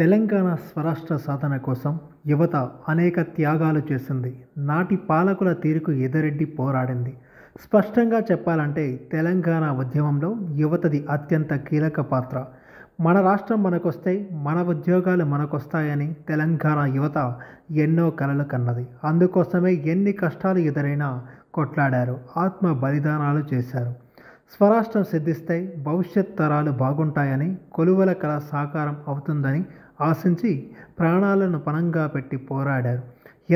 తెలంగాణ స్వరాష్ట్ర సాధన కోసం యువత అనేక త్యాగాలు చేసింది నాటి పాలకుల తీరుకు ఎదరెడ్డి పోరాడింది స్పష్టంగా చెప్పాలంటే తెలంగాణ ఉద్యమంలో యువతది అత్యంత కీలక పాత్ర మన రాష్ట్రం మనకొస్తే మన ఉద్యోగాలు మనకొస్తాయని తెలంగాణ యువత ఎన్నో కలలు కన్నది అందుకోసమే ఎన్ని కష్టాలు ఎదురైనా కొట్లాడారు ఆత్మ బలిదానాలు చేశారు స్వరాష్ట్రం సిద్ధిస్తే భవిష్యత్ తరాలు బాగుంటాయని కొలువల కళ సాకారం అవుతుందని ఆశించి ప్రాణాలను పణంగా పెట్టి పోరాడారు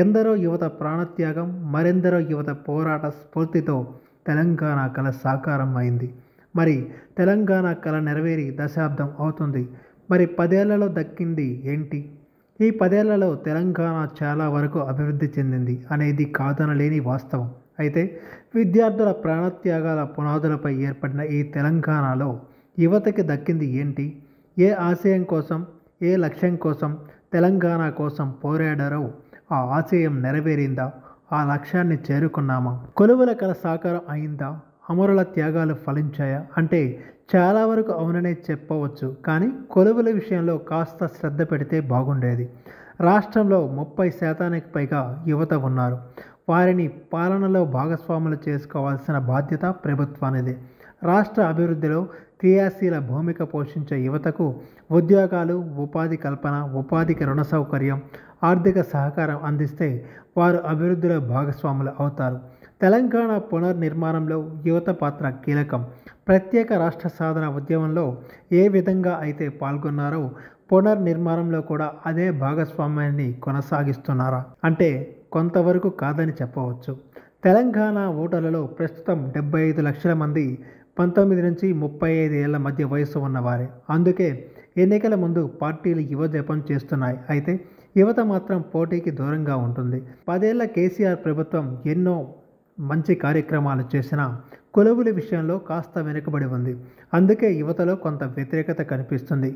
ఎందరో యువత ప్రాణత్యాగం మరెందరో యువత పోరాట స్ఫూర్తితో తెలంగాణ కళ సాకారం అయింది మరి తెలంగాణ కళ నెరవేరి దశాబ్దం అవుతుంది మరి పదేళ్లలో దక్కింది ఏంటి ఈ పదేళ్లలో తెలంగాణ చాలా వరకు అభివృద్ధి చెందింది అనేది కాదనలేని వాస్తవం అయితే విద్యార్థుల ప్రాణత్యాగాల పునాదులపై ఏర్పడిన ఈ తెలంగాణలో యువతకి దక్కింది ఏంటి ఏ ఆశయం కోసం ఏ లక్ష్యం కోసం తెలంగాణ కోసం పోరాడారో ఆ ఆశయం నెరవేరిందా ఆ లక్ష్యాన్ని చేరుకున్నామా కొలువుల కల సాకారం అయిందా అమరుల త్యాగాలు ఫలించాయా అంటే చాలా వరకు అవుననే చెప్పవచ్చు కానీ కొలువుల విషయంలో కాస్త శ్రద్ధ పెడితే బాగుండేది రాష్ట్రంలో ముప్పై శాతానికి పైగా యువత ఉన్నారు వారిని పాలనలో భాగస్వాములు చేసుకోవాల్సిన బాధ్యత ప్రభుత్వానిదే రాష్ట్ర అభివృద్ధిలో క్రియాశీల భూమిక పోషించే యువతకు ఉద్యోగాలు ఉపాధి కల్పన ఉపాధికి రుణ సౌకర్యం ఆర్థిక సహకారం అందిస్తే వారు అభివృద్ధిలో భాగస్వాములు అవుతారు తెలంగాణ పునర్నిర్మాణంలో యువత పాత్ర కీలకం ప్రత్యేక రాష్ట్ర సాధన ఉద్యమంలో ఏ విధంగా అయితే పాల్గొన్నారో పునర్నిర్మాణంలో కూడా అదే భాగస్వామ్యాన్ని కొనసాగిస్తున్నారా అంటే కొంతవరకు కాదని చెప్పవచ్చు తెలంగాణ ఓటర్లలో ప్రస్తుతం డెబ్బై ఐదు లక్షల మంది పంతొమ్మిది నుంచి ముప్పై ఐదు ఏళ్ల మధ్య వయసు ఉన్నవారే అందుకే ఎన్నికల ముందు పార్టీలు యువ జపం చేస్తున్నాయి అయితే యువత మాత్రం పోటీకి దూరంగా ఉంటుంది పదేళ్ల కేసీఆర్ ప్రభుత్వం ఎన్నో మంచి కార్యక్రమాలు చేసిన కొలువుల విషయంలో కాస్త వెనుకబడి ఉంది అందుకే యువతలో కొంత వ్యతిరేకత కనిపిస్తుంది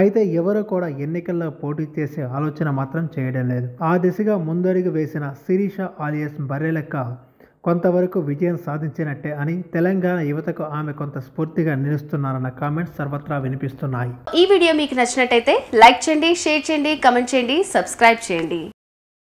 అయితే ఎవరు కూడా ఎన్నికల్లో పోటీ చేసే ఆలోచన మాత్రం చేయడం లేదు ఆ దిశగా ముందరిగి వేసిన శిరీష ఆలియస్ బర్రెలెక్క కొంతవరకు విజయం సాధించినట్టే అని తెలంగాణ యువతకు ఆమె కొంత స్ఫూర్తిగా నిలుస్తున్నారన్న కామెంట్స్ సర్వత్రా వినిపిస్తున్నాయి ఈ వీడియో మీకు నచ్చినట్టయితే లైక్ చేయండి షేర్ చేయండి కమెంట్ చేయండి సబ్స్క్రైబ్ చేయండి